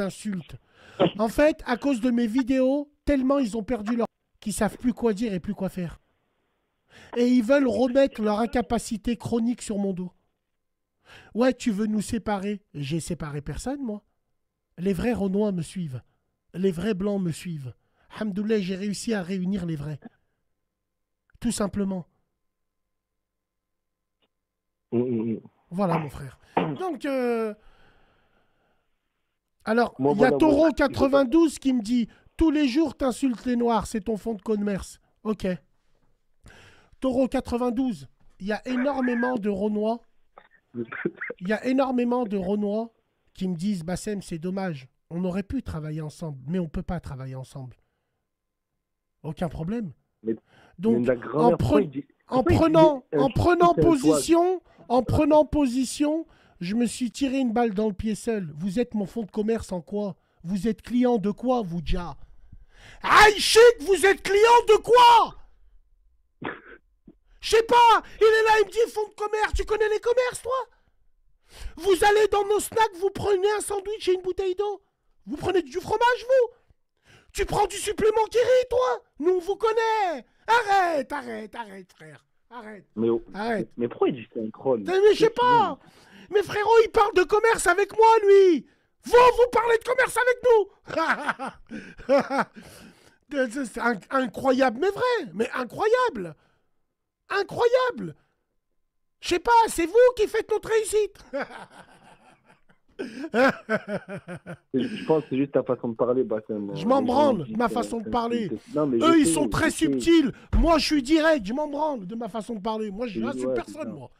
insultes. En fait, à cause de mes vidéos, tellement ils ont perdu leur... qu'ils savent plus quoi dire et plus quoi faire. Et ils veulent remettre leur incapacité chronique sur mon dos. Ouais, tu veux nous séparer. J'ai séparé personne, moi. Les vrais Renois me suivent. Les vrais Blancs me suivent. Hamdoullah, j'ai réussi à réunir les vrais. Tout simplement. Mm, mm, mm. Voilà, mon frère. Donc, euh, alors, il y a Taureau92 qui me dit Tous les jours, t'insultes les Noirs, c'est ton fonds de commerce. Ok. Taureau92, il y a énormément de Renois. Il y a énormément de Renois qui me disent Bassem, c'est dommage, on aurait pu travailler ensemble, mais on ne peut pas travailler ensemble. Aucun problème. Donc, en, prenant, euh, en prenant position, en prenant position, je me suis tiré une balle dans le pied seul. Vous êtes mon fonds de commerce en quoi Vous êtes client de quoi, vous, déjà Aïe, vous êtes client de quoi Je sais pas, il est là, il me dit fonds de commerce, tu connais les commerces, toi Vous allez dans nos snacks, vous prenez un sandwich et une bouteille d'eau Vous prenez du fromage, vous Tu prends du supplément qui rit, toi Nous, on vous connaît Arrête, arrête, arrête, frère Arrête. Mais, oh, arrête. mais pourquoi il dit synchrone Mais je sais pas mais frérot, il parle de commerce avec moi, lui Vous, vous parlez de commerce avec nous C'est incroyable, mais vrai Mais incroyable Incroyable Je sais pas, c'est vous qui faites notre réussite je pense que c'est juste ta façon de parler, Bastien. Je m'en branle de ma façon de parler. Eux, ils sont très subtils. Moi, je suis direct. Je m'en branle de ma façon de parler. Moi, je n'insulte personne, moi.